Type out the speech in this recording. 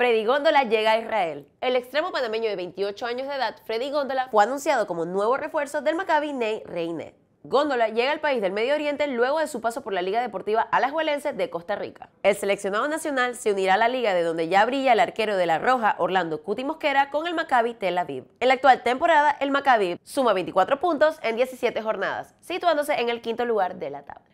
Freddy Góndola llega a Israel. El extremo panameño de 28 años de edad, Freddy Góndola, fue anunciado como nuevo refuerzo del Maccabi Ney Reinet. Góndola llega al país del Medio Oriente luego de su paso por la Liga Deportiva Alajuelense de Costa Rica. El seleccionado nacional se unirá a la liga de donde ya brilla el arquero de la Roja, Orlando Cuti Mosquera, con el Maccabi Tel Aviv. En la actual temporada, el Maccabi suma 24 puntos en 17 jornadas, situándose en el quinto lugar de la tabla.